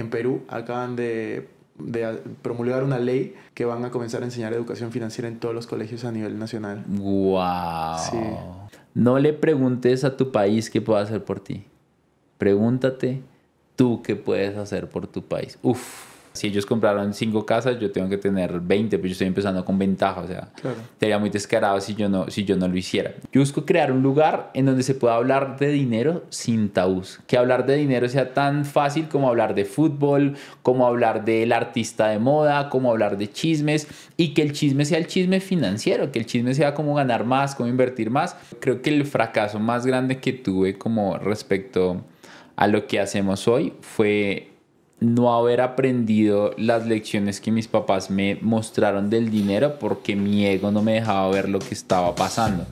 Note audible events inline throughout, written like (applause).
en Perú acaban de, promulgar una ley que van a comenzar a enseñar educación financiera en todos los colegios a nivel nacional. ¡Wow! No le preguntes a tu país qué puede hacer por ti. Pregúntate tú qué puedes hacer por tu país. Uf. Si ellos compraron cinco casas, yo tengo que tener 20, pero pues yo estoy empezando con ventaja, o sea, sería muy descarado si yo, no, si yo no lo hiciera. Yo busco crear un lugar en donde se pueda hablar de dinero sin tabús, que hablar de dinero sea tan fácil como hablar de fútbol, como hablar del artista de moda, como hablar de chismes, y que el chisme sea el chisme financiero, que el chisme sea como ganar más, como invertir más. Creo que el fracaso más grande que tuve como respecto a lo que hacemos hoy fue no haber aprendido las lecciones que mis papás me mostraron del dinero porque mi ego no me dejaba ver lo que estaba pasando.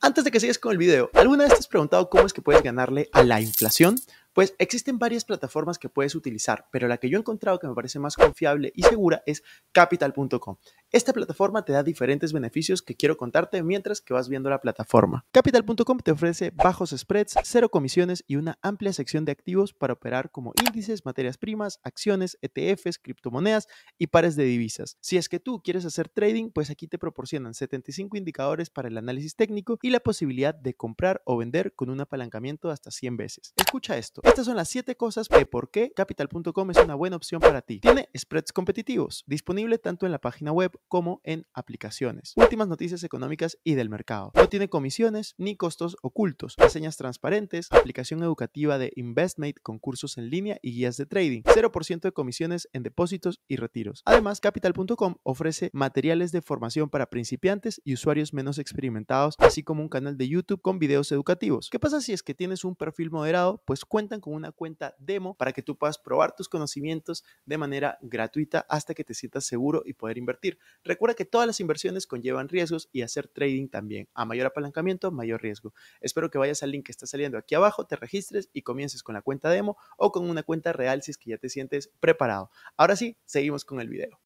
Antes de que sigas con el video, ¿alguna vez te has preguntado cómo es que puedes ganarle a la inflación? Pues existen varias plataformas que puedes utilizar, pero la que yo he encontrado que me parece más confiable y segura es capital.com. Esta plataforma te da diferentes beneficios que quiero contarte mientras que vas viendo la plataforma. Capital.com te ofrece bajos spreads, cero comisiones y una amplia sección de activos para operar como índices, materias primas, acciones, ETFs, criptomonedas y pares de divisas. Si es que tú quieres hacer trading, pues aquí te proporcionan 75 indicadores para el análisis técnico y la posibilidad de comprar o vender con un apalancamiento hasta 100 veces. Escucha esto. Estas son las 7 cosas de por qué capital.com es una buena opción para ti. Tiene spreads competitivos, disponible tanto en la página web como en aplicaciones. Últimas noticias económicas y del mercado. No tiene comisiones ni costos ocultos, reseñas transparentes, aplicación educativa de Investmate con cursos en línea y guías de trading, 0% de comisiones en depósitos y retiros. Además, capital.com ofrece materiales de formación para principiantes y usuarios menos experimentados, así como un canal de YouTube con videos educativos. ¿Qué pasa si es que tienes un perfil moderado? Pues cuenta con una cuenta demo para que tú puedas probar tus conocimientos de manera gratuita hasta que te sientas seguro y poder invertir. Recuerda que todas las inversiones conllevan riesgos y hacer trading también. A mayor apalancamiento, mayor riesgo. Espero que vayas al link que está saliendo aquí abajo, te registres y comiences con la cuenta demo o con una cuenta real si es que ya te sientes preparado. Ahora sí, seguimos con el video.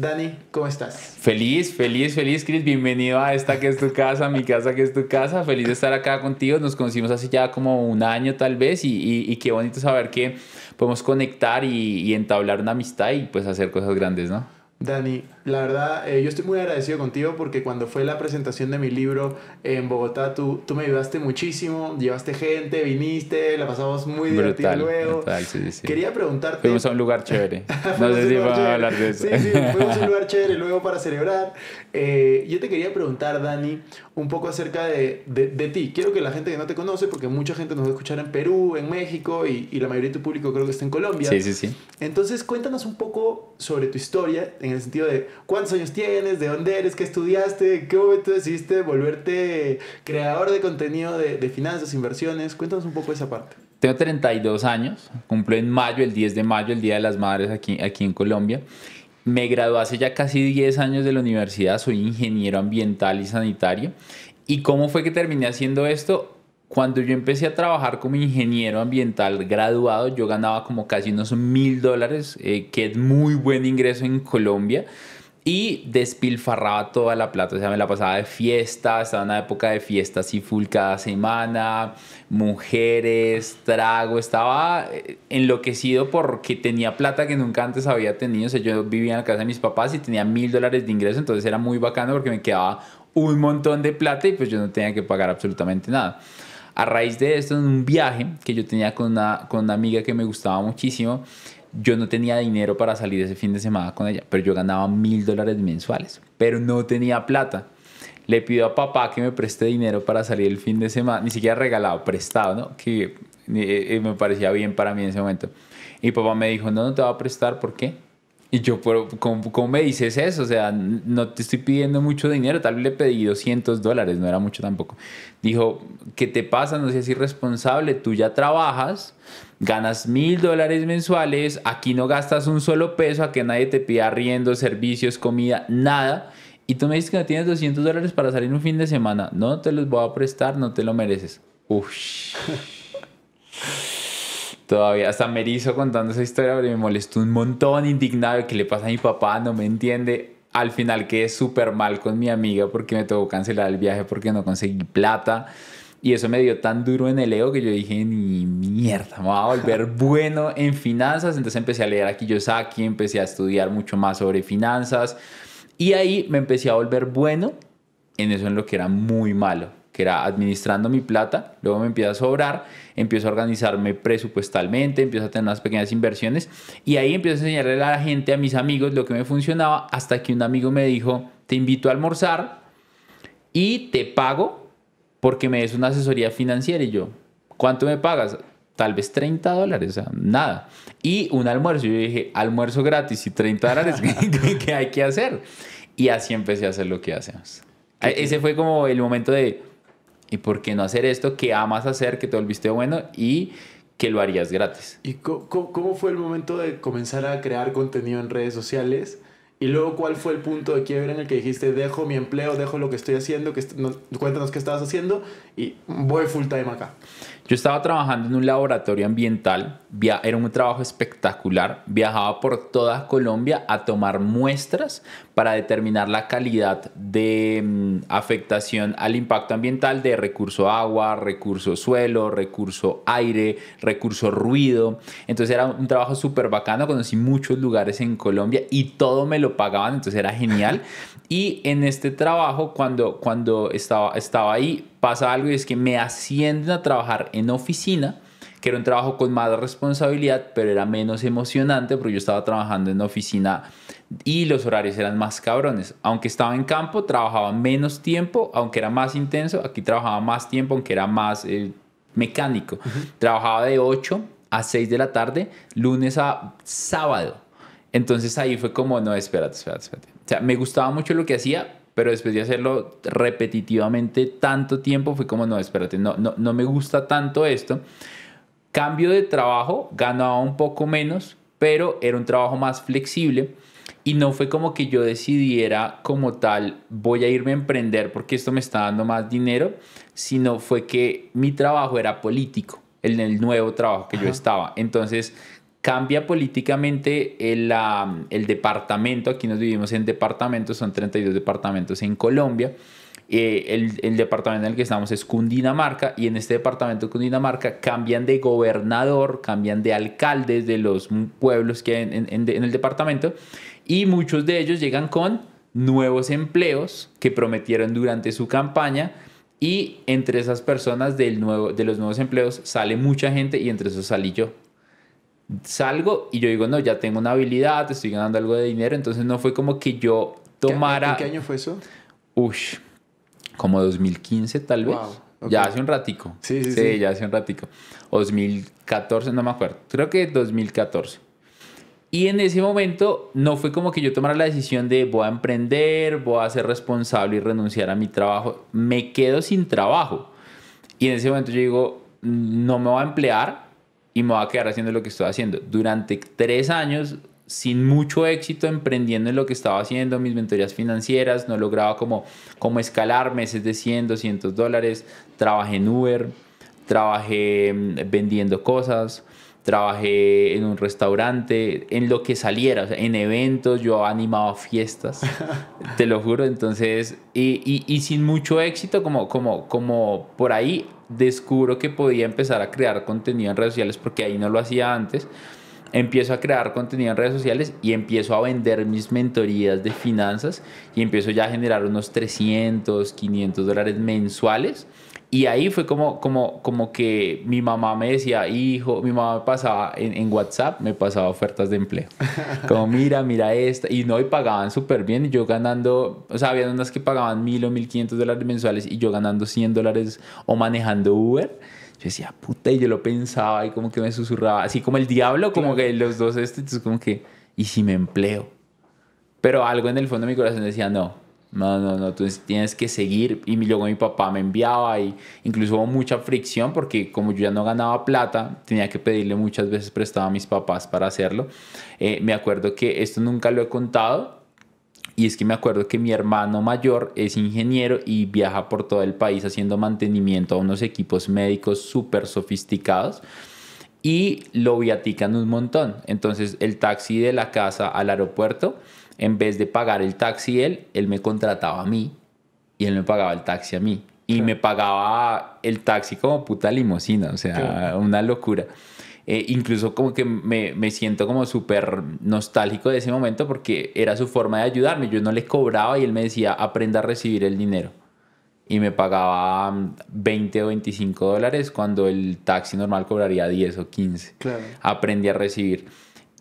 Dani, ¿cómo estás? Feliz, feliz, feliz, Chris. Bienvenido a esta que es tu casa, mi casa que es tu casa. Feliz de estar acá contigo. Nos conocimos hace ya como un año tal vez y, qué bonito saber que podemos conectar y, y entablar una amistad y pues hacer cosas grandes, ¿no? Dani, la verdad, eh, yo estoy muy agradecido contigo porque cuando fue la presentación de mi libro en Bogotá, tú, tú me ayudaste muchísimo, llevaste gente, viniste, la pasamos muy divertida luego. Quería preguntarte... Fuimos a un lugar chévere. (laughs) no sé si hablar de eso. Sí, sí, fuimos a un (laughs) lugar chévere luego para celebrar. Eh, yo te quería preguntar, Dani, un poco acerca de, de, ti. Quiero que la gente que no te conoce, porque mucha gente nos va a escuchar en Perú, en México y, y la mayoría de tu público creo que está en Colombia. Sí, sí, sí. Entonces cuéntanos un poco sobre tu historia, en el sentido de cuántos años tienes, de dónde eres, qué estudiaste, qué momento decidiste volverte creador de contenido de, finanzas, inversiones. Cuéntanos un poco esa parte. Tengo 32 años, cumplo en mayo, el 10 de mayo, el Día de las Madres aquí, aquí en Colombia. Me gradué hace ya casi 10 años de la universidad, soy ingeniero ambiental y sanitario. ¿Y cómo fue que terminé haciendo esto? Cuando yo empecé a trabajar como ingeniero ambiental graduado, yo ganaba como casi unos mil dólares, eh, que es muy buen ingreso en Colombia y despilfarraba toda la plata, o sea, me la pasaba de fiesta, estaba en una época de fiesta y full cada semana, mujeres, trago, estaba eh, enloquecido porque tenía plata que nunca antes había tenido, o sea, yo vivía en la casa de mis papás y tenía mil dólares de ingreso, entonces era muy bacano porque me quedaba un montón de plata y pues yo no tenía que pagar absolutamente nada. A raíz de esto, en un viaje que yo tenía con una, con una amiga que me gustaba muchísimo, yo no tenía dinero para salir ese fin de semana con ella, pero yo ganaba mil dólares mensuales, pero no tenía plata. Le pido a papá que me preste dinero para salir el fin de semana, ni siquiera regalado, prestado, ¿no? Que eh, eh, me parecía bien para mí en ese momento. Y papá me dijo, no, no te va a prestar, ¿por qué? Y yo, pero, ¿cómo, me dices eso? O sea, no te estoy pidiendo mucho dinero, tal vez le pedí 200 dólares, no era mucho tampoco. Dijo, ¿qué te pasa? No seas irresponsable, tú ya trabajas, ganas mil dólares mensuales, aquí no gastas un solo peso, a que nadie te pida riendo, servicios, comida, nada. Y tú me dices que no tienes 200 dólares para salir un fin de semana. No te los voy a prestar, no te lo mereces. Uff. (laughs) Todavía hasta me hizo contando esa historia, pero me molestó un montón, indignado, ¿qué le pasa a mi papá? No me entiende. Al final quedé súper mal con mi amiga porque me tocó cancelar el viaje porque no conseguí plata. Y eso me dio tan duro en el ego que yo dije, ni mierda, me voy a volver (laughs) bueno en finanzas. Entonces empecé a leer a Kiyosaki, empecé a estudiar mucho más sobre finanzas. Y ahí me empecé a volver bueno en eso en lo que era muy malo que era administrando mi plata, luego me empieza a sobrar, empiezo a organizarme presupuestalmente, empiezo a tener unas pequeñas inversiones y ahí empiezo a enseñarle a la gente, a mis amigos, lo que me funcionaba, hasta que un amigo me dijo, te invito a almorzar y te pago porque me des una asesoría financiera y yo, ¿cuánto me pagas? Tal vez 30 dólares, o sea, nada. Y un almuerzo, yo dije, almuerzo gratis y 30 dólares, (laughs) ¿qué hay que hacer? Y así empecé a hacer lo que hacemos. Ese fue como el momento de, ¿Y por qué no hacer esto que amas hacer, que te viste bueno y que lo harías gratis? ¿Y cómo, fue el momento de comenzar a crear contenido en redes sociales? Y luego, ¿cuál fue el punto de quiebra en el que dijiste, dejo mi empleo, dejo lo que estoy haciendo, que cuéntanos qué estabas haciendo y voy full time acá? Yo estaba trabajando en un laboratorio ambiental, era un trabajo espectacular, viajaba por toda Colombia a tomar muestras para determinar la calidad de mm, afectación al impacto ambiental de recurso agua, recurso suelo, recurso aire, recurso ruido. Entonces era un trabajo súper bacano, conocí muchos lugares en Colombia y todo me lo pagaban, entonces era genial. (laughs) Y en este trabajo, cuando, cuando estaba, estaba ahí, pasa algo y es que me ascienden a trabajar en oficina, que era un trabajo con más responsabilidad, pero era menos emocionante porque yo estaba trabajando en oficina y los horarios eran más cabrones. Aunque estaba en campo, trabajaba menos tiempo, aunque era más intenso, aquí trabajaba más tiempo, aunque era más eh, mecánico. Trabajaba de 8 a 6 de la tarde, lunes a sábado. Entonces ahí fue como, no, espérate, espérate, espérate. O sea, me gustaba mucho lo que hacía, pero después de hacerlo repetitivamente tanto tiempo, fue como, no, espérate, no, no, no me gusta tanto esto. Cambio de trabajo, ganaba un poco menos, pero era un trabajo más flexible. Y no fue como que yo decidiera como tal, voy a irme a emprender porque esto me está dando más dinero, sino fue que mi trabajo era político, en el, nuevo trabajo que yo estaba. Entonces cambia políticamente el, departamento, aquí nos vivimos en departamentos, son 32 departamentos en Colombia, eh, el, departamento en el que estamos es Cundinamarca y en este departamento de Cundinamarca cambian de gobernador, cambian de alcaldes de los pueblos que hay en, el departamento y muchos de ellos llegan con nuevos empleos que prometieron durante su campaña y entre esas personas del nuevo, de los nuevos empleos sale mucha gente y entre esos salí yo salgo y yo digo, no, ya tengo una habilidad, estoy ganando algo de dinero, entonces no fue como que yo tomara... ¿En qué año fue eso? Ush, como 2015 tal vez. Ya hace un ratico. Sí, sí, sí, sí. ya hace un ratico. 2014, no me acuerdo. Creo que 2014. Y en ese momento no fue como que yo tomara la decisión de voy a emprender, voy a ser responsable y renunciar a mi trabajo. Me quedo sin trabajo. Y en ese momento yo digo, no me voy a emplear, y me voy a quedar haciendo lo que estoy haciendo. Durante tres años, sin mucho éxito, emprendiendo en lo que estaba haciendo, mis mentorías financieras, no lograba como, como escalar meses de 100, 200 dólares, trabajé en Uber, trabajé mm, vendiendo cosas, trabajé en un restaurante, en lo que saliera, en eventos, yo animaba fiestas, (laughs) te lo juro, entonces, y, sin mucho éxito, como, como, como por ahí descubro que podía empezar a crear contenido en redes sociales, porque ahí no lo hacía antes, empiezo a crear contenido en redes sociales y empiezo a vender mis mentorías de finanzas y empiezo ya a generar unos 300, 500 dólares mensuales y ahí fue como, como, como que mi mamá me decía, hijo, mi mamá me pasaba en, WhatsApp, me pasaba ofertas de empleo. (laughs) Como, mira, mira esta. Y no, y pagaban súper bien. Y yo ganando, o sea, había unas que pagaban mil o mil quinientos dólares mensuales y yo ganando 100 dólares o manejando Uber. Yo decía, puta, y yo lo pensaba y como que me susurraba, así como el diablo, como que los dos, este, entonces como que, ¿y si me empleo? Pero algo en el fondo de mi corazón decía, no, no, no, no, entonces tienes que seguir. Y luego mi papá me enviaba y incluso hubo mucha fricción porque como yo ya no ganaba plata, tenía que pedirle muchas veces prestado a mis papás para hacerlo. Eh, me acuerdo que esto nunca lo he contado. Y es que me acuerdo que mi hermano mayor es ingeniero y viaja por todo el país haciendo mantenimiento a unos equipos médicos súper sofisticados y lo viatican un montón. Entonces el taxi de la casa al aeropuerto en vez de pagar el taxi él, él me contrataba a mí y él me pagaba el taxi a mí. Y me pagaba el taxi como puta limosina, o sea, una locura. Eh, incluso como que me, siento como súper nostálgico de ese momento porque era su forma de ayudarme. Yo no le cobraba y él me decía, aprenda a recibir el dinero. Y me pagaba 20 mm, o 25 dólares cuando el taxi normal cobraría 10 o 15. Aprendí a recibir.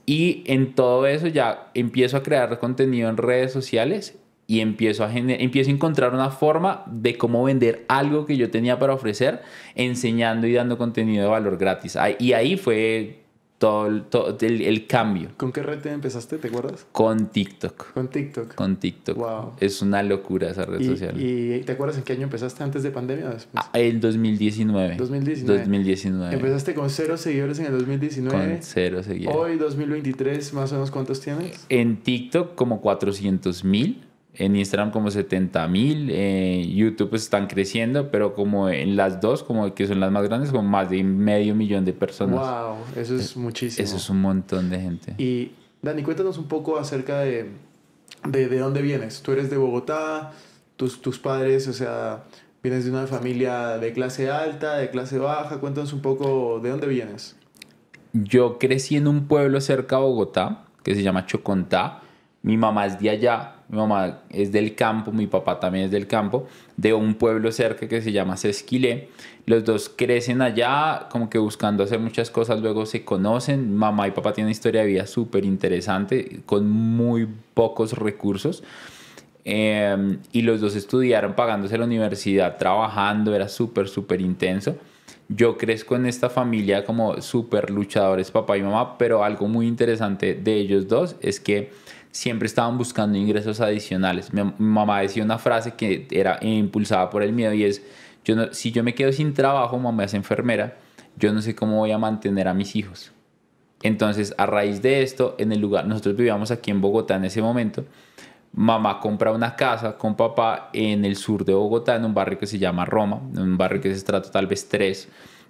Y en todo eso ya empiezo a crear contenido en redes sociales y empiezo a, empiezo a encontrar una forma de cómo vender algo que yo tenía para ofrecer, enseñando y dando contenido de valor gratis. Y ahí fue todo, el, cambio. ¿Con qué red empezaste? ¿Te acuerdas? Con TikTok. Con TikTok. Con TikTok. Wow. Es una locura esa red social. ¿Y te acuerdas en qué año empezaste antes de pandemia o después? Ah, el 2019. 2019. Empezaste con cero seguidores en el 2019. Con cero seguidores. Hoy, 2023, más o menos, ¿cuántos tienes? En TikTok, como 400 mil en Instagram como 70 mil, YouTube pues, están creciendo, pero como en las dos, como que son las más grandes, con más de medio millón de personas. ¡Wow! Eso es eh, muchísimo. Eso es un montón de gente. Y Dani, cuéntanos un poco acerca de, de, dónde vienes. Tú eres de Bogotá, tus, tus padres, o sea, vienes de una familia de clase alta, de clase baja. Cuéntanos un poco de dónde vienes. Yo crecí en un pueblo cerca de Bogotá, que se llama Chocontá. Mi mamá es de allá mi mamá es del campo, mi papá también es del campo, de un pueblo cerca que se llama Sesquilé. Los dos crecen allá, como que buscando hacer muchas cosas, luego se conocen. Mamá y papá tienen una historia de vida súper interesante, con muy pocos recursos. Em, y los dos estudiaron pagándose la universidad, trabajando, era súper, súper intenso. Yo crezco en esta familia como súper luchadores, papá y mamá, pero algo muy interesante de ellos dos es que siempre estaban buscando ingresos adicionales. Mi, mamá decía una frase que era impulsada por el miedo y es, yo no, si yo me quedo sin trabajo, mamá es enfermera, yo no sé cómo voy a mantener a mis hijos. Entonces, a raíz de esto, en el lugar, nosotros vivíamos aquí en Bogotá en ese momento, mamá compra una casa con papá en el sur de Bogotá, en un barrio que se llama Roma, en un barrio que se trata tal vez tres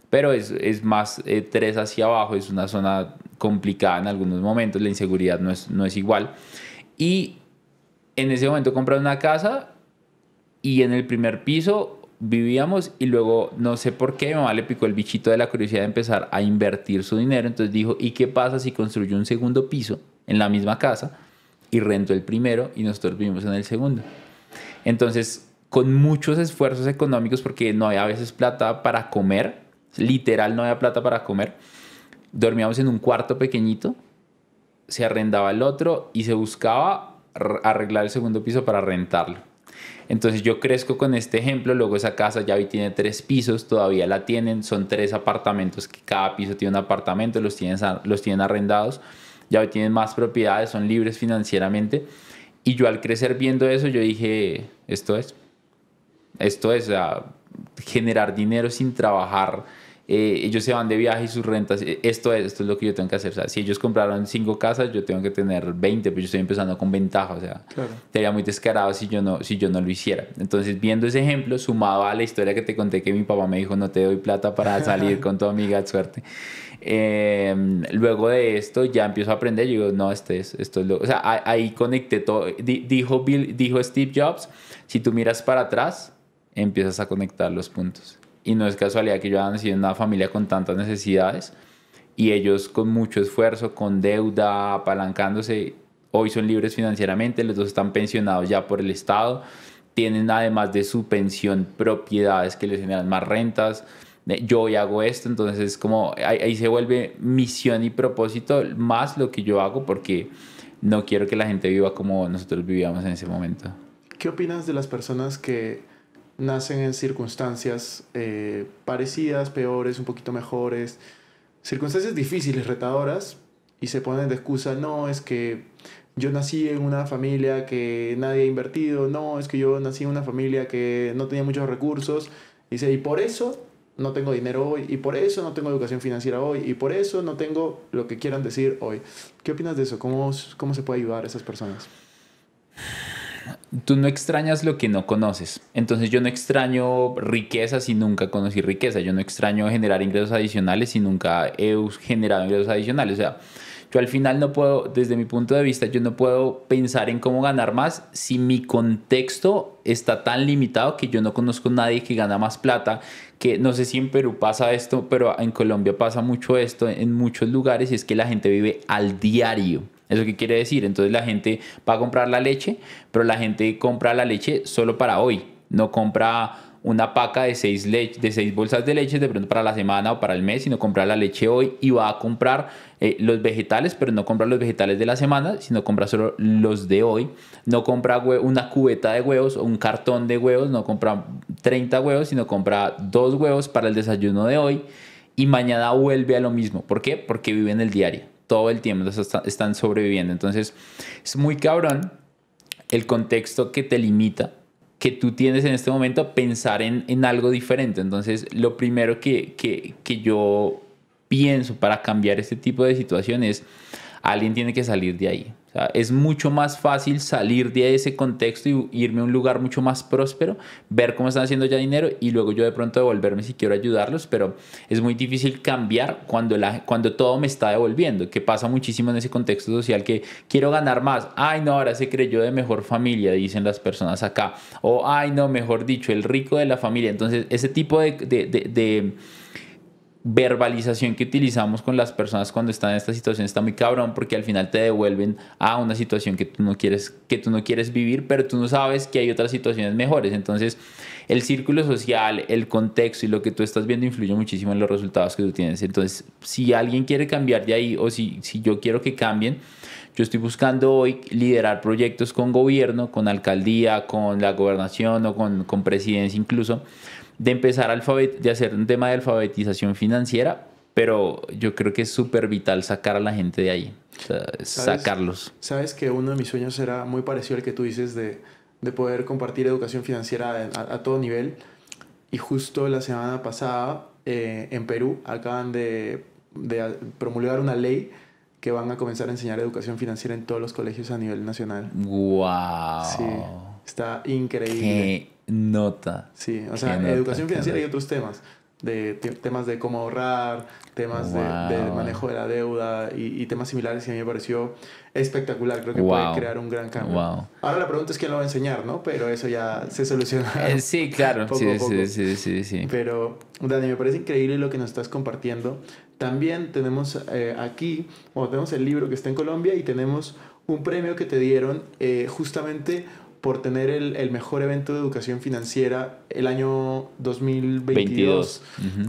pero es, es más eh, tres hacia abajo, es una zona complicada en algunos momentos, la inseguridad no es, no es igual. Y en ese momento compré una casa y en el primer piso vivíamos y luego no sé por qué mi mamá le picó el bichito de la curiosidad de empezar a invertir su dinero, entonces dijo, ¿y qué pasa si construyo un segundo piso en la misma casa y rento el primero y nosotros vivimos en el segundo? Entonces, con muchos esfuerzos económicos, porque no había a veces plata para comer, literal no había plata para comer. Dormíamos en un cuarto pequeñito, se arrendaba el otro y se buscaba arreglar el segundo piso para rentarlo. Entonces yo crezco con este ejemplo, luego esa casa ya hoy tiene tres pisos, todavía la tienen, son tres apartamentos, cada piso tiene un apartamento, los tienen, los tienen arrendados, ya hoy tienen más propiedades, son libres financieramente. Y yo al crecer viendo eso, yo dije, esto es, esto es, generar dinero sin trabajar eh, ellos se van de viaje y sus rentas, eh, esto es, esto es lo que yo tengo que hacer. O sea, si ellos compraron cinco casas, yo tengo que tener 20, pero pues yo estoy empezando con ventaja. O sea, sería muy descarado si yo, no, si yo no lo hiciera. Entonces, viendo ese ejemplo, sumado a la historia que te conté que mi papá me dijo, no te doy plata para (laughs) salir con tu amiga, suerte. Em, luego de esto ya empiezo a aprender. Yo digo, no, este es, esto es lo. O sea, ahí conecté todo. dijo, Bill, dijo Steve Jobs: si tú miras para atrás, empiezas a conectar los puntos y no es casualidad que yo haya nacido en una familia con tantas necesidades y ellos con mucho esfuerzo, con deuda, apalancándose, hoy son libres financieramente, los dos están pensionados ya por el Estado, tienen además de su pensión propiedades que les generan más rentas, yo hoy hago esto, entonces es como ahí se vuelve misión y propósito más lo que yo hago porque no quiero que la gente viva como nosotros vivíamos en ese momento. ¿Qué opinas de las personas que nacen en circunstancias eh, parecidas, peores, un poquito mejores, circunstancias difíciles, retadoras, y se ponen de excusa, no, es que yo nací en una familia que nadie ha invertido, no, es que yo nací en una familia que no tenía muchos recursos, y dice, y por eso no tengo dinero hoy, y por eso no tengo educación financiera hoy, y por eso no tengo lo que quieran decir hoy. ¿Qué opinas de eso? ¿Cómo, cómo se puede ayudar a esas personas? tú no extrañas lo que no conoces. Entonces yo no extraño riqueza si nunca conocí riqueza. Yo no extraño generar ingresos adicionales si nunca he generado ingresos adicionales. O sea, yo al final no puedo, desde mi punto de vista, yo no puedo pensar en cómo ganar más si mi contexto está tan limitado que yo no conozco nadie que gana más plata, que no sé si en Perú pasa esto, pero en Colombia pasa mucho esto, en muchos lugares, y es que la gente vive al diario. ¿Eso qué quiere decir? Entonces la gente va a comprar la leche, pero la gente compra la leche solo para hoy. No compra una paca de seis, de seis bolsas de leche de pronto para la semana o para el mes, sino compra la leche hoy y va a comprar eh, los vegetales, pero no compra los vegetales de la semana, sino compra solo los de hoy. No compra una cubeta de huevos o un cartón de huevos, no compra 30 huevos, sino compra dos huevos para el desayuno de hoy y mañana vuelve a lo mismo. ¿Por qué? Porque vive en el diario todo el tiempo, están sobreviviendo. Entonces es muy cabrón el contexto que te limita, que tú tienes en este momento a pensar en, algo diferente. Entonces lo primero que, que, que yo pienso para cambiar este tipo de situaciones, alguien tiene que salir de ahí es mucho más fácil salir de ese contexto y irme a un lugar mucho más próspero, ver cómo están haciendo ya dinero y luego yo de pronto devolverme si quiero ayudarlos, pero es muy difícil cambiar cuando, la, cuando todo me está devolviendo, que pasa muchísimo en ese contexto social que quiero ganar más, ay no, ahora se creyó de mejor familia, dicen las personas acá, o ay no, mejor dicho, el rico de la familia. Entonces, ese tipo de verbalización que utilizamos con las personas cuando están en esta situación está muy cabrón porque al final te devuelven a una situación que tú no quieres que tú no quieres vivir pero tú no sabes que hay otras situaciones mejores entonces el círculo social el contexto y lo que tú estás viendo influye muchísimo en los resultados que tú tienes entonces si alguien quiere cambiar de ahí o si, si yo quiero que cambien yo estoy buscando hoy liderar proyectos con gobierno, con alcaldía, con la gobernación o con, con presidencia incluso, de empezar a de hacer un tema de alfabetización financiera, pero yo creo que es súper vital sacar a la gente de ahí, sacarlos. Sabes que uno de mis sueños era muy parecido al que tú dices de, de poder compartir educación financiera a, todo nivel. Y justo la semana pasada eh, en Perú acaban de, de promulgar una ley que van a comenzar a enseñar educación financiera en todos los colegios a nivel nacional. ¡Wow! Sí, está increíble. Qué nota. Sí, o sea, educación financiera y otros temas de temas de cómo ahorrar, temas de, manejo de la deuda y, temas similares y a mí me pareció espectacular. Creo que puede crear un gran cambio. Ahora la pregunta es quién lo va a enseñar, ¿no? Pero eso ya se soluciona. Eh, sí, (laughs) claro. sí, Sí, sí, sí, sí, Pero, Dani, me parece increíble lo que nos estás compartiendo. También tenemos eh, aquí, o tenemos el libro que está en Colombia y tenemos un premio que te dieron eh, justamente por tener el, mejor evento de educación financiera el año 2022.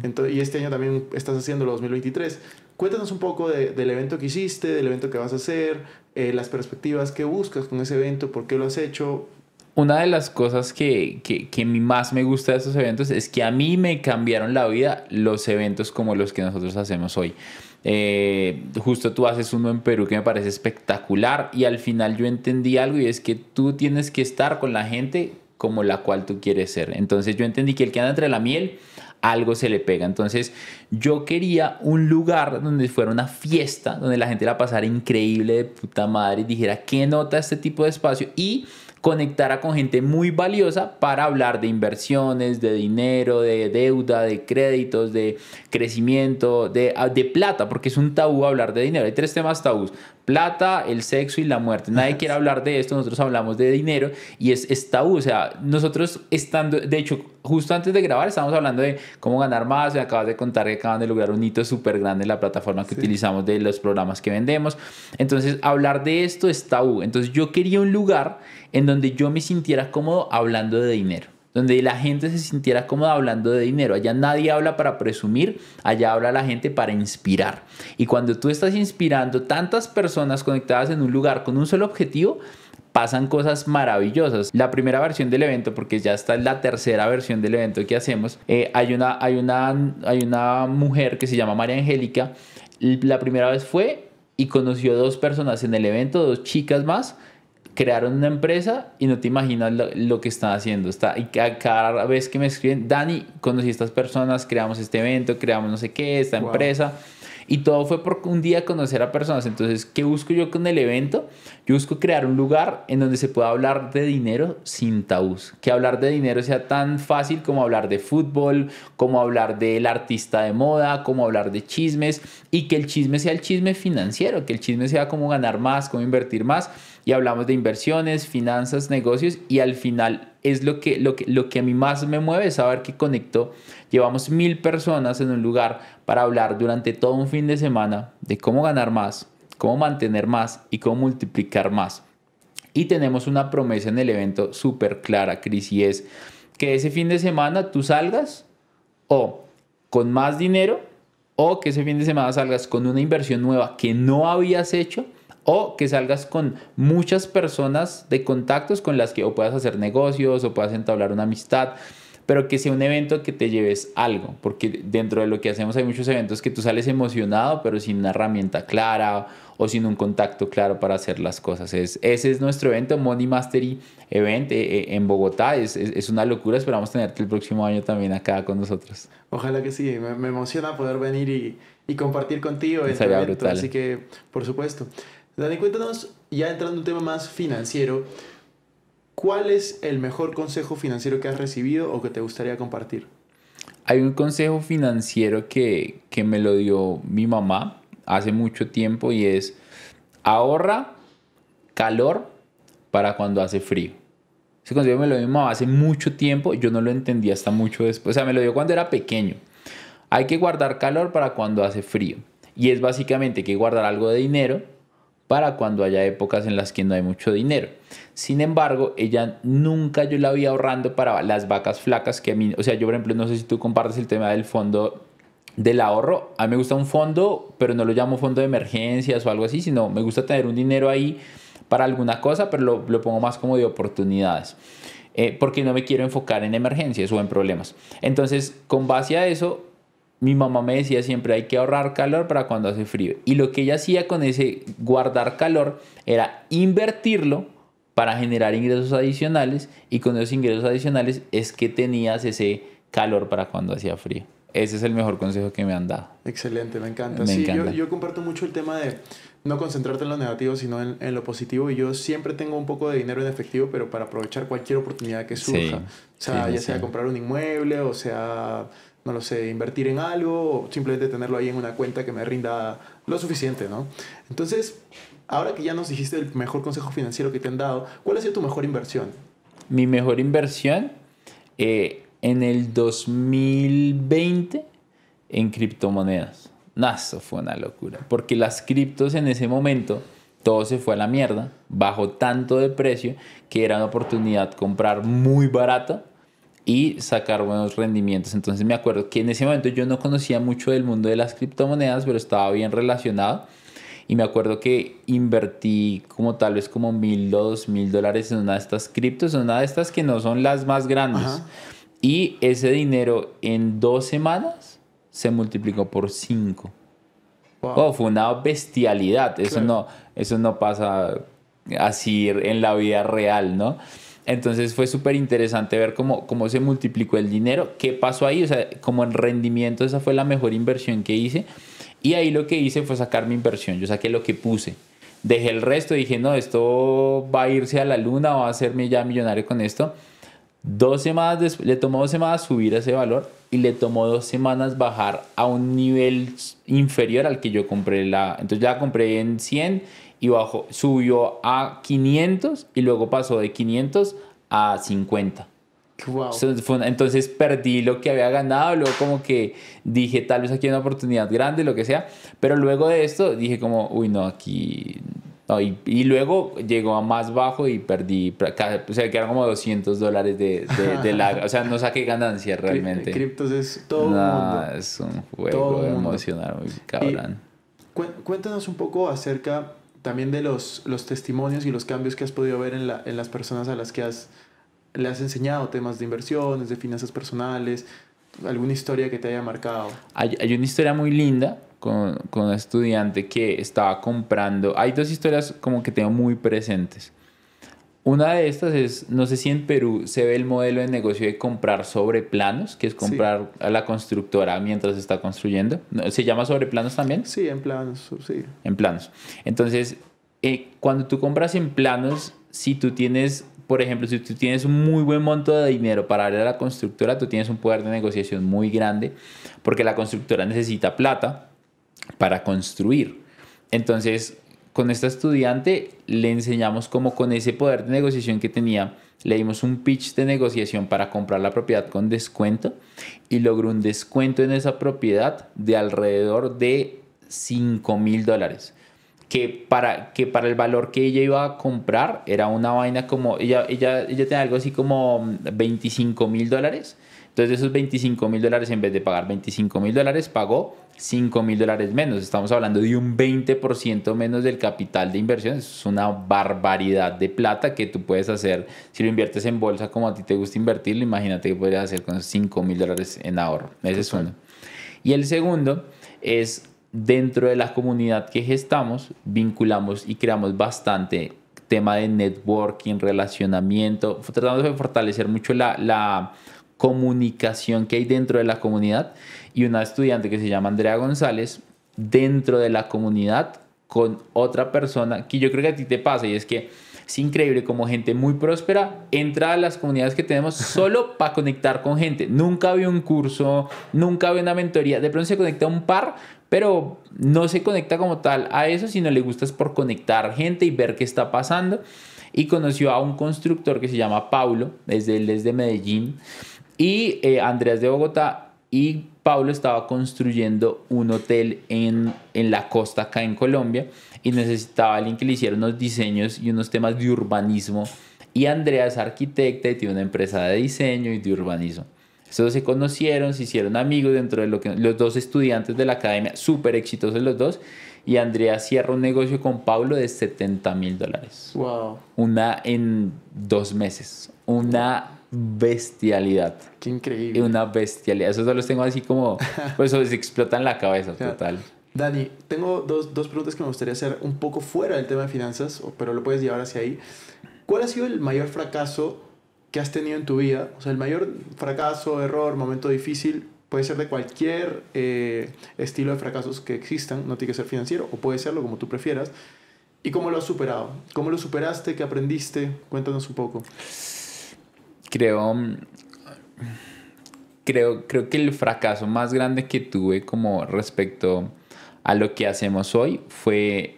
Entonces, y este año también estás haciendo el 2023. Cuéntanos un poco del evento que hiciste, del evento que vas a hacer, eh, las perspectivas que buscas con ese evento, por qué lo has hecho. Una de las cosas que, que, que más me gusta de estos eventos es que a mí me cambiaron la vida los eventos como los que nosotros hacemos hoy. Eh, justo tú haces uno en Perú que me parece espectacular y al final yo entendí algo y es que tú tienes que estar con la gente como la cual tú quieres ser. Entonces yo entendí que el que anda entre la miel, algo se le pega. Entonces yo quería un lugar donde fuera una fiesta, donde la gente la pasara increíble de puta madre y dijera, ¿qué nota este tipo de espacio? Y conectará con gente muy valiosa para hablar de inversiones, de dinero, de deuda, de créditos, de crecimiento, de, ah, de plata, porque es un tabú hablar de dinero. Hay tres temas tabús plata, el sexo y la muerte. Nadie quiere hablar de esto, nosotros hablamos de dinero y es, tabú. O sea, nosotros estando, de hecho, justo antes de grabar estábamos hablando de cómo ganar más, me acabas de contar que acaban de lograr un hito súper grande en la plataforma que utilizamos de los programas que vendemos. Entonces, hablar de esto es tabú. Entonces, yo quería un lugar en donde yo me sintiera cómodo hablando de dinero donde la gente se sintiera cómoda hablando de dinero. Allá nadie habla para presumir, allá habla la gente para inspirar. Y cuando tú estás inspirando tantas personas conectadas en un lugar con un solo objetivo, pasan cosas maravillosas. La primera versión del evento, porque ya está la tercera versión del evento que hacemos, eh, hay, una, hay, hay una mujer que se llama María Angélica. La primera vez fue y conoció dos personas en el evento, dos chicas más crearon una empresa y no te imaginas lo, que están haciendo. Está, y cada vez que me escriben, Dani, conocí a estas personas, creamos este evento, creamos no sé qué, esta empresa. Y todo fue por un día conocer a personas. Entonces, ¿qué busco yo con el evento? Yo busco crear un lugar en donde se pueda hablar de dinero sin tabús. Que hablar de dinero sea tan fácil como hablar de fútbol, como hablar del artista de moda, como hablar de chismes. Y que el chisme sea el chisme financiero, que el chisme sea como ganar más, como invertir más y hablamos de inversiones, finanzas, negocios y al final es lo que, lo lo que a mí más me mueve, saber que conecto. Llevamos mil personas en un lugar para hablar durante todo un fin de semana de cómo ganar más, cómo mantener más y cómo multiplicar más. Y tenemos una promesa en el evento súper clara, Cris, y es que ese fin de semana tú salgas o con más dinero o que ese fin de semana salgas con una inversión nueva que no habías hecho o que salgas con muchas personas de contactos con las que o puedas hacer negocios o puedas entablar una amistad pero que sea un evento que te lleves algo, porque dentro de lo que hacemos hay muchos eventos que tú sales emocionado, pero sin una herramienta clara o sin un contacto claro para hacer las cosas. ese es nuestro evento, Money Mastery Event eh, eh, en Bogotá. Es, es, una locura, esperamos tenerte el próximo año también acá con nosotros. Ojalá que sí, me, emociona poder venir y, y compartir contigo. Este evento, brutal. Así que, por supuesto. Dani, cuéntanos, ya entrando en un tema más financiero, ¿cuál es el mejor consejo financiero que has recibido o que te gustaría compartir? Hay un consejo financiero que, me lo dio mi mamá hace mucho tiempo y es ahorra calor para cuando hace frío. Ese consejo me lo dio mi mamá hace mucho tiempo, yo no lo entendí hasta mucho después, o sea, me lo dio cuando era pequeño. Hay que guardar calor para cuando hace frío. Y es básicamente que guardar algo de dinero para cuando haya épocas en las que no hay mucho dinero. Sin embargo, ella nunca yo la vi ahorrando para las vacas flacas que a mí, o sea, yo por ejemplo, no sé si tú compartes el tema del fondo del ahorro. A mí me gusta un fondo, pero no lo llamo fondo de emergencias o algo así, sino me gusta tener un dinero ahí para alguna cosa, pero lo, pongo más como de oportunidades. Eh, porque no me quiero enfocar en emergencias o en problemas. Entonces, con base a eso, mi mamá me decía siempre hay que ahorrar calor para cuando hace frío. Y lo que ella hacía con ese guardar calor era invertirlo para generar ingresos adicionales y con esos ingresos adicionales es que tenías ese calor para cuando hacía frío. Ese es el mejor consejo que me han dado. Excelente, me encanta. yo, comparto mucho el tema de no concentrarte en lo negativo, sino en, lo positivo. Y yo siempre tengo un poco de dinero en efectivo, pero para aprovechar cualquier oportunidad que surja. o sea, ya sea comprar un inmueble, o sea, no lo sé, invertir en algo, o simplemente tenerlo ahí en una cuenta que me rinda lo suficiente, ¿no? Entonces, ahora que ya nos dijiste el mejor consejo financiero que te han dado, ¿cuál ha sido tu mejor inversión? Mi mejor inversión eh, en el 2020 en criptomonedas fue una locura. Porque las criptos en ese momento, todo se fue a la mierda, bajó tanto de precio que era una oportunidad comprar muy barato y sacar buenos rendimientos. Entonces me acuerdo que en ese momento yo no conocía mucho del mundo de las criptomonedas, pero estaba bien relacionado. Y me acuerdo que invertí como tal vez como mil o dos mil dólares en una de estas criptos, en una de estas que no son las más grandes. Y ese dinero en dos semanas se multiplicó por 5. Wow. fue una bestialidad. Eso, no, eso no pasa así en la vida real, ¿no? Entonces fue súper interesante ver cómo, cómo se multiplicó el dinero, qué pasó ahí, o sea, como en rendimiento esa fue la mejor inversión que hice. Y ahí lo que hice fue sacar mi inversión, yo saqué lo que puse. Dejé el resto, dije, no, esto va a irse a la luna, va a hacerme ya millonario con esto. Dos semanas después, le tomó dos semanas subir ese valor y le tomó dos semanas bajar a un nivel inferior al que yo compré la. Entonces ya la compré en 100 y bajó, subió a 500 y luego pasó de 500 a 50. Wow. Entonces perdí lo que había ganado, luego como que dije tal vez aquí hay una oportunidad grande, lo que sea, pero luego de esto dije como, uy no, aquí y, luego llegó a más bajo y perdí, o sea, quedaron como 200 dólares (laughs) de, la... O sea, no saqué ganancia realmente. Criptos es todo es un juego emocional muy cabrón. cuéntanos un poco acerca también de los, los testimonios y los cambios que has podido ver en, la, en las personas a las que has, le has enseñado temas de inversiones, de finanzas personales, alguna historia que te haya marcado. Hay, hay una historia muy linda con, con estudiante que estaba comprando. Hay dos historias como que tengo muy presentes. Una de estas es, no sé si en Perú se ve el modelo de negocio de comprar sobre planos, que es comprar a la constructora mientras está construyendo. ¿Se llama sobre planos también? Sí, en planos, sí. En planos. Entonces, eh, cuando tú compras en planos, si tú tienes, por ejemplo, si tú tienes un muy buen monto de dinero para darle a la constructora, tú tienes un poder de negociación muy grande, porque la constructora necesita plata para construir. Entonces, con esta estudiante le enseñamos como con ese poder de negociación que tenía, le dimos un pitch de negociación para comprar la propiedad con descuento y logró un descuento en esa propiedad de alrededor de 5 mil dólares. Que para, que para el valor que ella iba a comprar era una vaina como, ella, ella, ella tenía algo así como 25 mil dólares entonces, esos 25 mil dólares, en vez de pagar 25 mil dólares, pagó 5 mil dólares menos. Estamos hablando de un 20% menos del capital de inversión. es una barbaridad de plata que tú puedes hacer. Si lo inviertes en bolsa como a ti te gusta invertirlo, imagínate que podrías hacer con esos 5 mil dólares en ahorro. Ese es uno. Y el segundo es dentro de la comunidad que gestamos, vinculamos y creamos bastante tema de networking, relacionamiento. tratando de fortalecer mucho la comunicación que hay dentro de la comunidad y una estudiante que se llama Andrea González dentro de la comunidad con otra persona que yo creo que a ti te pasa y es que es increíble como gente muy próspera entra a las comunidades que tenemos (laughs) solo para conectar con gente. Nunca había un curso, nunca había una mentoría. De pronto se conecta a un par, pero no se conecta como tal a eso, sino le gusta es por conectar gente y ver qué está pasando. Y conoció a un constructor que se llama Paulo, desde, desde Medellín. Y eh, de Bogotá y Pablo estaba construyendo un hotel en, la costa acá en Colombia y necesitaba alguien que le hiciera unos diseños y unos temas de urbanismo. Y Andrea es arquitecta y tiene una empresa de diseño y de urbanismo. entonces se conocieron, se hicieron amigos dentro de lo que los dos estudiantes de la academia, súper exitosos los dos, y Andrea cierra un negocio con Pablo de 70 mil dólares. Wow. Una en dos meses. Una bestialidad. Qué increíble. Una bestialidad. Esos los tengo así como. (laughs) Pues se explotan la cabeza, total. Dani, tengo dos, dos, preguntas que me gustaría hacer un poco fuera del tema de finanzas, pero lo puedes llevar hacia ahí. ¿Cuál ha sido el mayor fracaso que has tenido en tu vida? O sea, el mayor fracaso, error, momento difícil puede ser de cualquier eh, estilo de fracasos que existan, no tiene que ser financiero, o puede serlo como tú prefieras. ¿Y cómo lo has superado? ¿Cómo lo superaste? ¿Qué aprendiste? Cuéntanos un poco. Creo, creo, creo que el fracaso más grande que tuve como respecto a lo que hacemos hoy fue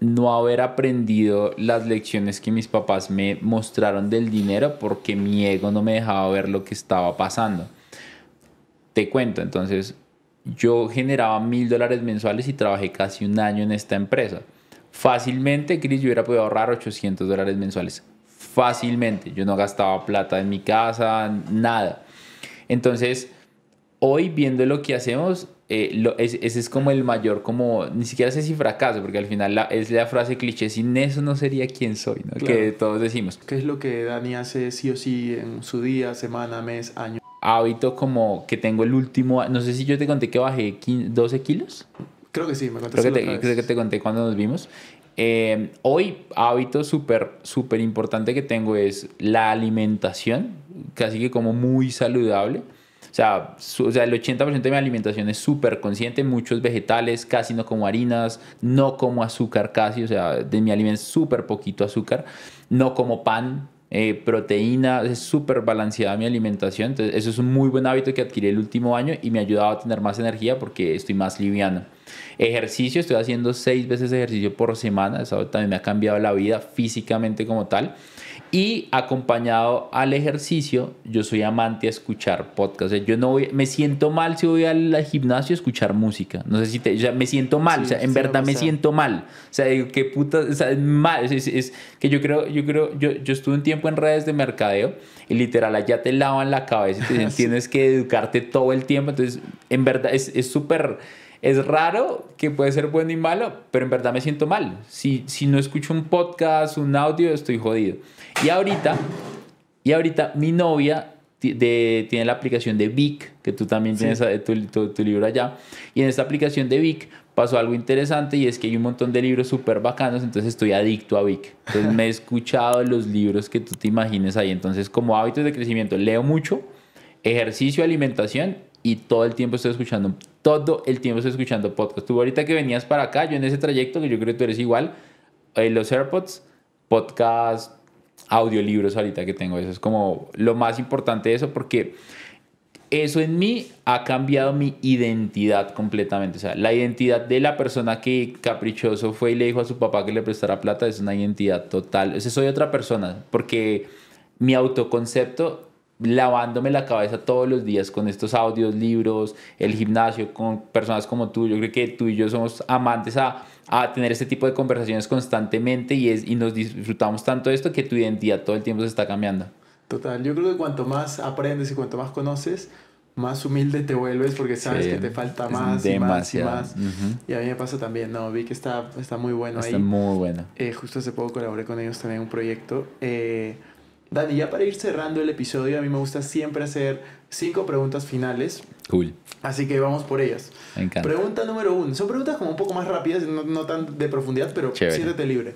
no haber aprendido las lecciones que mis papás me mostraron del dinero porque mi ego no me dejaba ver lo que estaba pasando te cuento, entonces yo generaba mil dólares mensuales y trabajé casi un año en esta empresa. Fácilmente, Chris, yo hubiera podido ahorrar 800 dólares mensuales. Fácilmente. Yo no gastaba plata en mi casa, nada. Entonces, hoy viendo lo que hacemos, eh, ese es como el mayor, como, ni siquiera sé si fracaso, porque al final la, es la frase cliché, sin eso no sería quien soy, ¿no? que todos decimos. ¿Qué es lo que Dani hace sí o sí en su día, semana, mes, año? hábito como que tengo el último, no sé si yo te conté que bajé 12 kilos. Creo que sí, me contaste. Creo que, te, que te conté cuando nos vimos. Eh, hoy, hábito súper, súper importante que tengo es la alimentación, casi que como muy saludable. O sea, o sea el 80% de mi alimentación es súper consciente, muchos vegetales, casi no como harinas, no como azúcar casi, o sea, de mi alimento súper poquito azúcar, no como pan, eh, proteína, es súper balanceada mi alimentación. Entonces, eso es un muy buen hábito que adquirí el último año y me ha ayudado a tener más energía porque estoy más liviano. Ejercicio, estoy haciendo seis veces ejercicio por semana. Eso también me ha cambiado la vida físicamente como tal. Y acompañado al ejercicio, yo soy amante a escuchar podcasts. O sea, yo no voy, me siento mal si voy al gimnasio a escuchar música. No sé si te, o sea, me siento mal, o sea, en verdad me siento mal. O sea, digo, qué puta, o sea, es mal. Es, que yo creo, yo creo, yo, yo estuve un tiempo en redes de mercadeo y literal allá te lavan la cabeza y (laughs) tienes que educarte todo el tiempo. Entonces, en verdad es súper es raro, que puede ser bueno y malo, pero en verdad me siento mal. Si, si no escucho un podcast, un audio, estoy jodido. Y ahorita, y ahorita mi novia tiene la aplicación de Vic, que tú también tienes eh, tu, tu, libro allá. Y en esta aplicación de Vic pasó algo interesante y es que hay un montón de libros súper bacanos, entonces estoy adicto a Vic. Entonces me he (laughs) escuchado los libros que tú te imagines ahí. Entonces como hábitos de crecimiento leo mucho, ejercicio, alimentación y todo el tiempo estoy escuchando, todo el tiempo estoy escuchando podcast. Tú ahorita que venías para acá, yo en ese trayecto, que yo creo que tú eres igual, eh, los AirPods, podcast, audiolibros ahorita que tengo. Eso es como lo más importante de eso porque eso en mí ha cambiado mi identidad completamente. O sea, la identidad de la persona que caprichoso fue y le dijo a su papá que le prestara plata es una identidad total. O soy otra persona porque mi autoconcepto lavándome la cabeza todos los días con estos audios, libros, el gimnasio, con personas como tú. Yo creo que tú y yo somos amantes a, a tener este tipo de conversaciones constantemente y, es, y nos disfrutamos tanto de esto que tu identidad todo el tiempo se está cambiando. Total, yo creo que cuanto más aprendes y cuanto más conoces, más humilde te vuelves porque sabes que te falta más y más y más. Y a mí me pasa también, no, vi que está, está muy bueno ahí. Está muy bueno. Eh, justo hace poco colaboré con ellos también en un proyecto. Eh, Dani, ya para ir cerrando el episodio, a mí me gusta siempre hacer cinco preguntas finales. Cool. Así que vamos por ellas. Me Pregunta número uno. Son preguntas como un poco más rápidas, no, tan de profundidad, pero siéntete libre.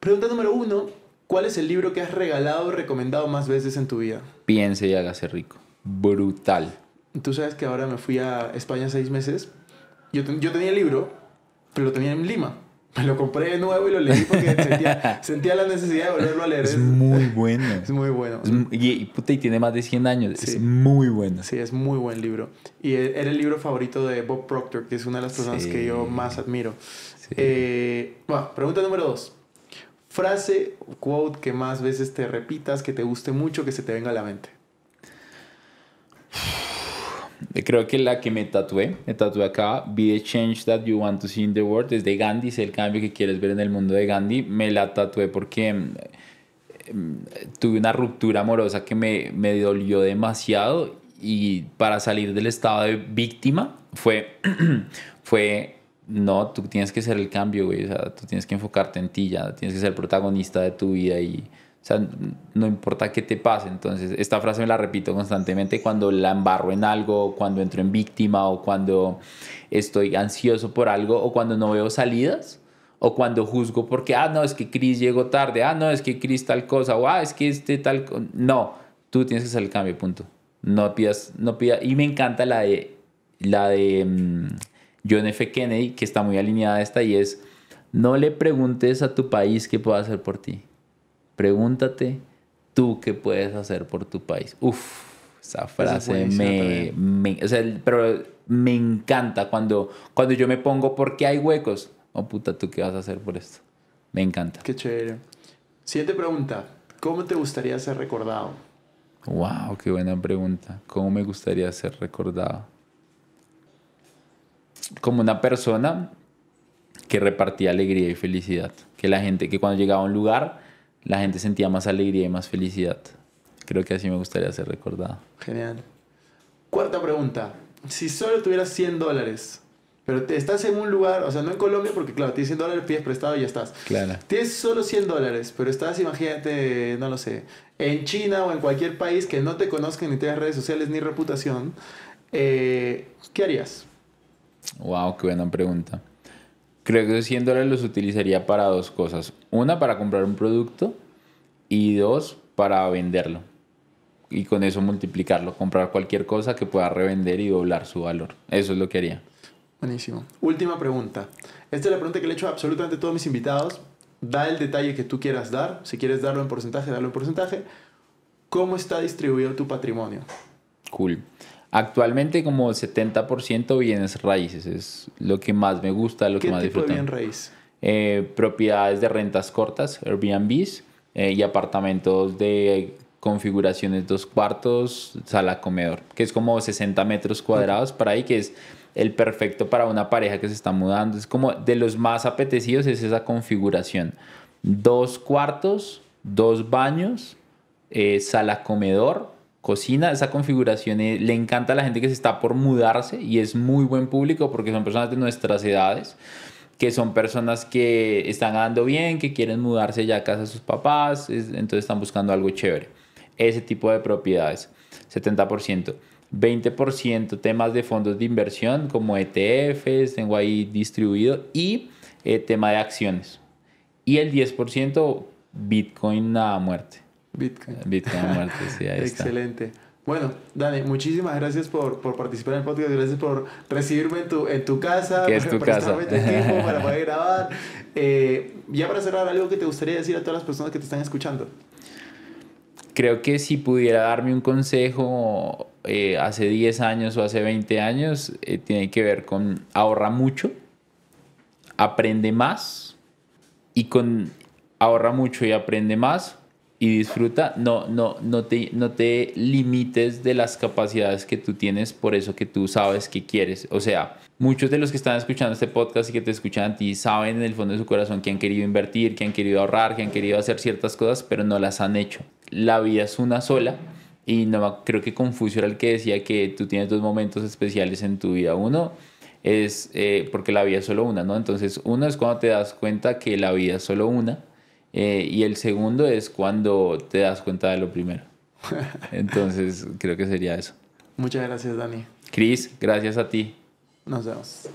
Pregunta número uno. ¿Cuál es el libro que has regalado o recomendado más veces en tu vida? Piense y hágase rico. Brutal. Tú sabes que ahora me fui a España seis meses. Yo, yo tenía el libro, pero lo tenía en Lima. (laughs) lo compré de nuevo y lo leí porque (laughs) sentía, la necesidad de volverlo a leer. Es muy bueno. es muy bueno. y, tiene más de 100 años. Es muy bueno. Sí, es muy buen libro. Y e-, era el libro favorito de Bob Proctor, que es una de las personas que yo más admiro. Eh, bueno, pregunta número dos. Frase, quote que más veces te repitas, que te guste mucho, que se te venga a la mente. Eh, creo que la que me tatué, me tatué acá, Be the Change That You Want to See in the World, es de Gandhi, es el cambio que quieres ver en el mundo de Gandhi. Me la tatué porque eh, mm, tuve una ruptura amorosa que me, dolió demasiado y para salir del estado de víctima fue, (clears throat) fue no, tú tienes que ser el cambio, güey. O sea, tú tienes que enfocarte en ti ya, tienes que ser el protagonista de tu vida y o sea, no importa qué te pase. Entonces, esta frase me la repito constantemente cuando la embarro en algo, cuando entro en víctima o cuando estoy ansioso por algo o cuando no veo salidas o cuando juzgo porque, ah, no, es que Chris llegó tarde, ah, no, es que Chris tal cosa, o ah, es que este tal... No, tú tienes que hacer el cambio, punto. No pidas, no pidas. Y me encanta la de, la de mm, John F. Kennedy, que está muy alineada a esta, y es, no le preguntes a tu país qué puedo hacer por ti Pregúntate tú qué puedes hacer por tu país. Uf, esa frase me, me o sea, pero me encanta cuando, cuando yo me pongo porque hay huecos. Oh puta, tú qué vas a hacer por esto. Me encanta. Qué chévere. Siguiente pregunta. ¿Cómo te gustaría ser recordado? Wow, qué buena pregunta. ¿Cómo me gustaría ser recordado? Como una persona que repartía alegría y felicidad. Que la gente, que cuando llegaba a un lugar, la gente sentía más alegría y más felicidad. Creo que así me gustaría ser recordado. Genial. Cuarta pregunta. Si solo tuvieras 100 dólares, pero te estás en un lugar, o sea, no en Colombia, porque claro, tienes 100 dólares, pides prestado y ya estás. Claro. Tienes solo 100 dólares, pero estás, imagínate, no lo sé, en China o en cualquier país que no te conozcan ni tengas redes sociales ni reputación, eh, ¿qué harías? Wow, qué buena pregunta. Creo que 100 dólares los utilizaría para dos cosas. Una, para comprar un producto y dos, para venderlo. Y con eso multiplicarlo, comprar cualquier cosa que pueda revender y doblar su valor. Eso es lo que haría. Buenísimo. Última pregunta. Esta es la pregunta que le he hecho a absolutamente todos mis invitados. Da el detalle que tú quieras dar. Si quieres darlo en porcentaje, dalo en porcentaje. ¿Cómo está distribuido tu patrimonio? Cool. Actualmente como 70% bienes raíces, es lo que más me gusta, lo que más disfruto. ¿Qué de raíz? Eh, propiedades de rentas cortas, Airbnbs, eh, y apartamentos de configuraciones dos cuartos, sala comedor, que es como 60 metros cuadrados para ahí, que es el perfecto para una pareja que se está mudando. Es como de los más apetecidos es esa configuración. Dos cuartos, dos baños, eh, sala comedor, cocina, esa configuración eh, le encanta a la gente que se está por mudarse y es muy buen público porque son personas de nuestras edades que son personas que están andando bien, que quieren mudarse ya a casa de sus papás, entonces están buscando algo chévere. Ese tipo de propiedades, 70%. 20% temas de fondos de inversión como ETFs, tengo ahí distribuido, y eh, tema de acciones. Y el 10% Bitcoin a muerte. Bitcoin. Eh, Bitcoin sí, Excelente. Bueno, Dani, muchísimas gracias por, participar en el podcast, gracias por recibirme en tu, en tu casa, ¿Qué es tu casa? para (laughs) poder grabar. Eh, ya para cerrar, algo que te gustaría decir a todas las personas que te están escuchando. Creo que si pudiera darme un consejo eh, hace 10 años o hace 20 años, tiene que ver con ahorra mucho, aprende más y con ahorra mucho y aprende más y disfruta, no, no, no, te, no te limites de las capacidades que tú tienes por eso que tú sabes que quieres. O sea, muchos de los que están escuchando este podcast y que te escuchan a ti saben en el fondo de su corazón que han querido invertir, que han querido ahorrar, que han querido hacer ciertas cosas, pero no las han hecho. La vida es una sola y no, creo que Confucio era el que decía que tú tienes dos momentos especiales en tu vida. Uno es eh, porque la vida es solo una, ¿no? Entonces, uno es cuando te das cuenta que la vida es solo una eh, y el segundo es cuando te das cuenta de lo primero. (laughs) Entonces, creo que sería eso. Muchas gracias, Dani. Cris, gracias a ti. Nos vemos.